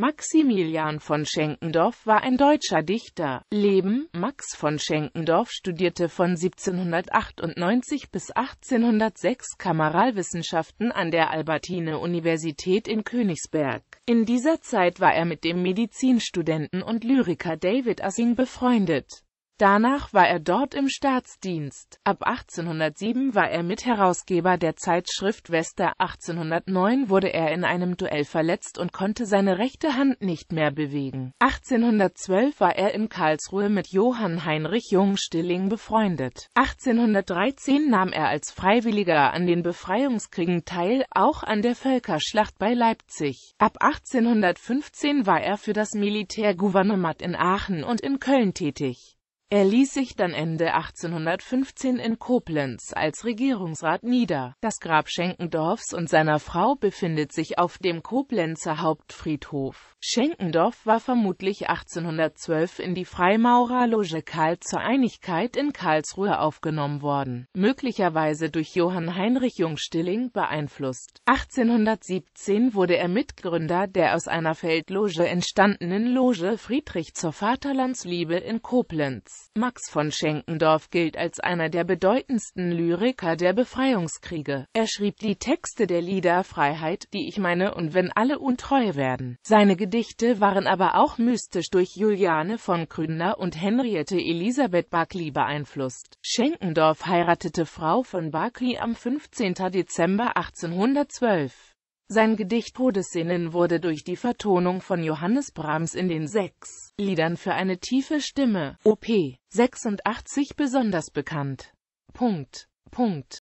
Maximilian von Schenkendorf war ein deutscher Dichter. Leben Max von Schenkendorf studierte von 1798 bis 1806 Kameralwissenschaften an der Albertine-Universität in Königsberg. In dieser Zeit war er mit dem Medizinstudenten und Lyriker David Assing befreundet Danach war er dort im Staatsdienst. Ab 1807 war er Mitherausgeber der Zeitschrift Wester, 1809 wurde er in einem Duell verletzt und konnte seine rechte Hand nicht mehr bewegen. 1812 war er in Karlsruhe mit Johann Heinrich Jungstilling befreundet. 1813 nahm er als Freiwilliger an den Befreiungskriegen teil, auch an der Völkerschlacht bei Leipzig. Ab 1815 war er für das Militärgouvernement in Aachen und in Köln tätig. Er ließ sich dann Ende 1815 in Koblenz als Regierungsrat nieder. Das Grab Schenkendorfs und seiner Frau befindet sich auf dem Koblenzer Hauptfriedhof. Schenkendorf war vermutlich 1812 in die Freimaurerloge Karl zur Einigkeit in Karlsruhe aufgenommen worden, möglicherweise durch Johann Heinrich Jungstilling beeinflusst. 1817 wurde er Mitgründer der aus einer Feldloge entstandenen Loge Friedrich zur Vaterlandsliebe in Koblenz. Max von Schenkendorf gilt als einer der bedeutendsten Lyriker der Befreiungskriege. Er schrieb die Texte der Lieder Freiheit, Die ich meine und Wenn alle untreu werden. Seine Gedichte waren aber auch mystisch durch Juliane von Gründer und Henriette Elisabeth Barclay beeinflusst. Schenkendorf heiratete Frau von Barclay am 15. Dezember 1812. Sein Gedicht Todessinnen wurde durch die Vertonung von Johannes Brahms in den sechs Liedern für eine tiefe Stimme, op. 86 besonders bekannt. Punkt. Punkt.